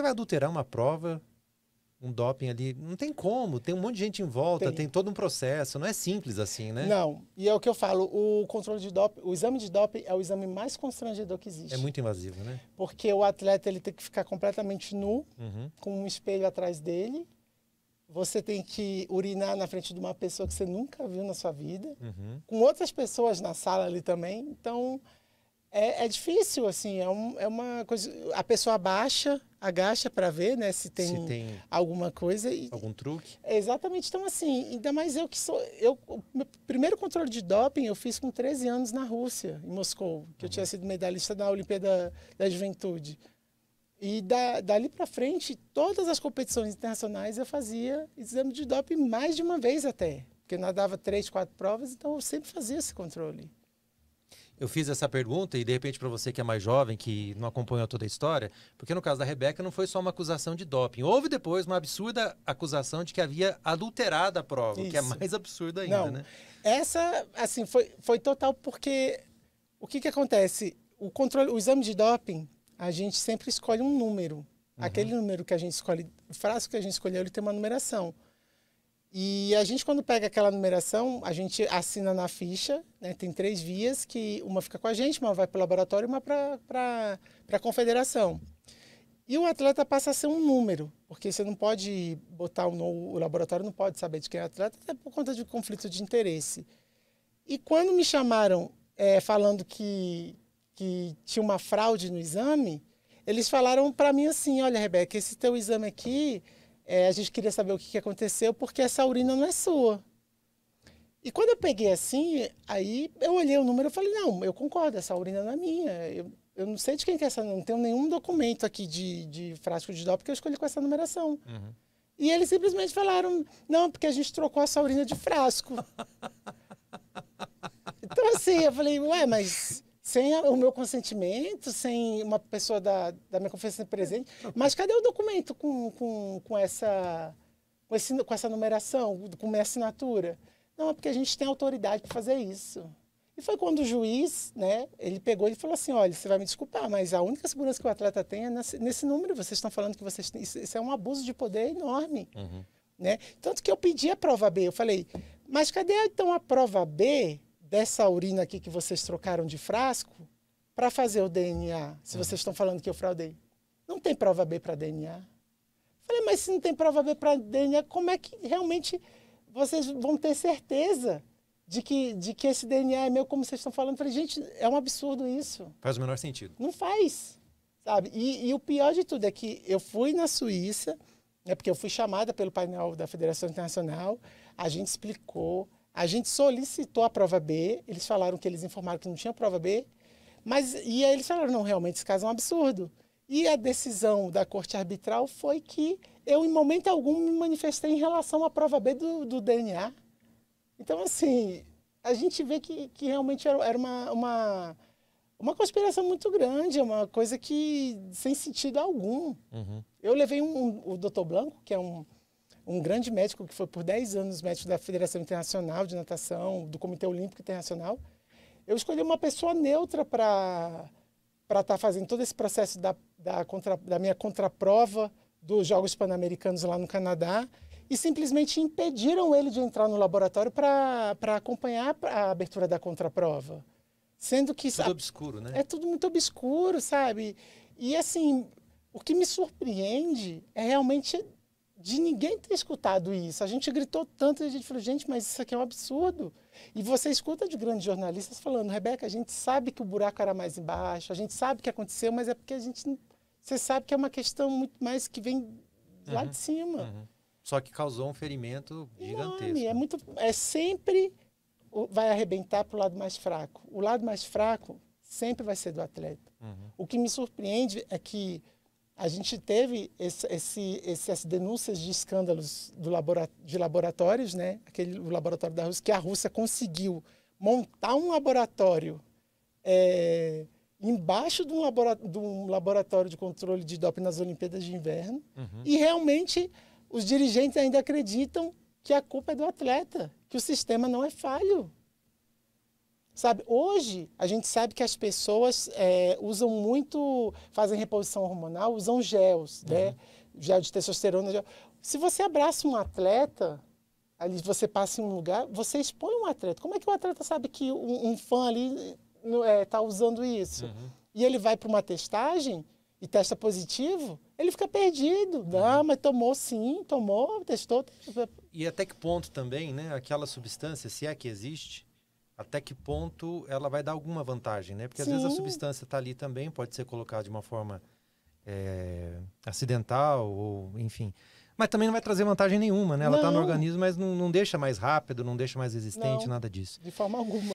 você vai adulterar uma prova, um doping ali? Não tem como, tem um monte de gente em volta, tem, tem todo um processo, não é simples assim, né? Não, e é o que eu falo, o controle de doping, o exame de doping é o exame mais constrangedor que existe. É muito invasivo, né? Porque o atleta ele tem que ficar completamente nu, uhum. com um espelho atrás dele, você tem que urinar na frente de uma pessoa que você nunca viu na sua vida, uhum. com outras pessoas na sala ali também, então... É, é difícil, assim, é, um, é, uma coisa. A pessoa abaixa, agacha para ver, né, se tem, se tem alguma coisa. E, algum truque? É, exatamente. Então, assim, ainda mais eu que sou. Eu, o meu primeiro controle de doping eu fiz com 13 anos na Rússia, em Moscou, que uhum. eu tinha uhum. sido medalhista na Olimpíada da, da Juventude. E da, dali para frente, todas as competições internacionais eu fazia exame de doping mais de uma vez até. Porque nadava três, quatro provas, então eu sempre fazia esse controle eu fiz essa pergunta, e de repente para você que é mais jovem, que não acompanhou toda a história, porque no caso da Rebeca não foi só uma acusação de doping. Houve depois uma absurda acusação de que havia adulterado a prova, Isso. que é mais absurdo ainda, não. né? Essa, assim, foi, foi total, porque o que, que acontece? O, controle, o exame de doping, a gente sempre escolhe um número. Uhum. Aquele número que a gente escolhe, o frasco que a gente escolheu, ele tem uma numeração. E a gente, quando pega aquela numeração, a gente assina na ficha, né? tem três vias, que uma fica com a gente, uma vai para o laboratório e uma para a confederação. E o atleta passa a ser um número, porque você não pode botar o, o laboratório não pode saber de quem é o atleta, até por conta de conflito de interesse. E quando me chamaram é, falando que, que tinha uma fraude no exame, eles falaram para mim assim, olha, Rebeca, esse teu exame aqui é, a gente queria saber o que, que aconteceu, porque essa urina não é sua. E quando eu peguei assim, aí eu olhei o número e falei, não, eu concordo, essa urina não é minha. Eu, eu não sei de quem que é essa, não tenho nenhum documento aqui de, de frasco de dó porque eu escolhi com essa numeração. Uhum. E eles simplesmente falaram, não, porque a gente trocou essa urina de frasco. então assim, eu falei, ué, mas sem o meu consentimento, sem uma pessoa da, da minha confiança presente. É, mas cadê o documento com, com, com, essa, com, esse, com essa numeração, com minha assinatura? Não, é porque a gente tem autoridade para fazer isso. E foi quando o juiz, né, ele pegou e falou assim, olha, você vai me desculpar, mas a única segurança que o atleta tem é nesse, nesse número. Vocês estão falando que vocês têm, isso, isso, é um abuso de poder enorme. Uhum. Né? Tanto que eu pedi a prova B. Eu falei, mas cadê então a prova B dessa urina aqui que vocês trocaram de frasco para fazer o DNA, se uhum. vocês estão falando que eu fraudei. Não tem prova B para DNA. Falei, mas se não tem prova B para DNA, como é que realmente vocês vão ter certeza de que, de que esse DNA é meu, como vocês estão falando? Falei, gente, é um absurdo isso. Faz o menor sentido. Não faz, sabe? E, e o pior de tudo é que eu fui na Suíça, né, porque eu fui chamada pelo painel da Federação Internacional, a gente explicou, a gente solicitou a prova B, eles falaram que eles informaram que não tinha prova B, mas e aí eles falaram, não, realmente esse caso é um absurdo. E a decisão da corte arbitral foi que eu, em momento algum, me manifestei em relação à prova B do, do DNA. Então, assim, a gente vê que, que realmente era uma, uma, uma conspiração muito grande, é uma coisa que sem sentido algum. Uhum. Eu levei um, um, o doutor Blanco, que é um, um grande médico que foi por 10 anos médico da Federação Internacional de Natação, do Comitê Olímpico Internacional. Eu escolhi uma pessoa neutra para estar tá fazendo todo esse processo da, da, contra, da minha contraprova dos Jogos Pan-Americanos lá no Canadá e simplesmente impediram ele de entrar no laboratório para acompanhar a abertura da contraprova. Sendo que. Tudo obscuro, né? É tudo muito obscuro, sabe? E assim, o que me surpreende é realmente de ninguém ter escutado isso. A gente gritou tanto, a gente falou, gente, mas isso aqui é um absurdo. E você escuta de grandes jornalistas falando, Rebeca, a gente sabe que o buraco era mais embaixo, a gente sabe o que aconteceu, mas é porque a gente. Você sabe que é uma questão muito mais que vem lá de uhum. cima. Uhum. Só que causou um ferimento gigantesco. Não, é, muito, é sempre vai arrebentar para o lado mais fraco. O lado mais fraco sempre vai ser do atleta. Uhum. O que me surpreende é que a gente teve esse, esse, essas denúncias de escândalos labora, de laboratórios, né? Aquele o laboratório da Rússia, que a Rússia conseguiu montar um laboratório é, embaixo de um, labora, de um, laboratório de controle de doping nas Olimpíadas de Inverno. Uhum. E realmente os dirigentes ainda acreditam que a culpa é do atleta, que o sistema não é falho. Sabe, hoje a gente sabe que as pessoas é, usam muito, fazem reposição hormonal, usam gels, né? uhum. né? Gel de testosterona. Gel. Se você abraça um atleta, ali você passa em um lugar, você expõe um atleta. Como é que o atleta sabe que um, um fã ali está é, tá usando isso? Uhum. E ele vai para uma testagem e testa positivo, ele fica perdido. Uhum. Não, mas tomou sim, tomou, testou. testou. E até que ponto também, né? Aquela substância, se é que existe, até que ponto ela vai dar alguma vantagem, né? Porque Sim. às vezes a substância está ali também, pode ser colocada de uma forma é, acidental, ou enfim. Mas também não vai trazer vantagem nenhuma, né? Ela está no organismo, mas não, não, deixa mais rápido, não deixa mais resistente, não, nada disso. De forma alguma.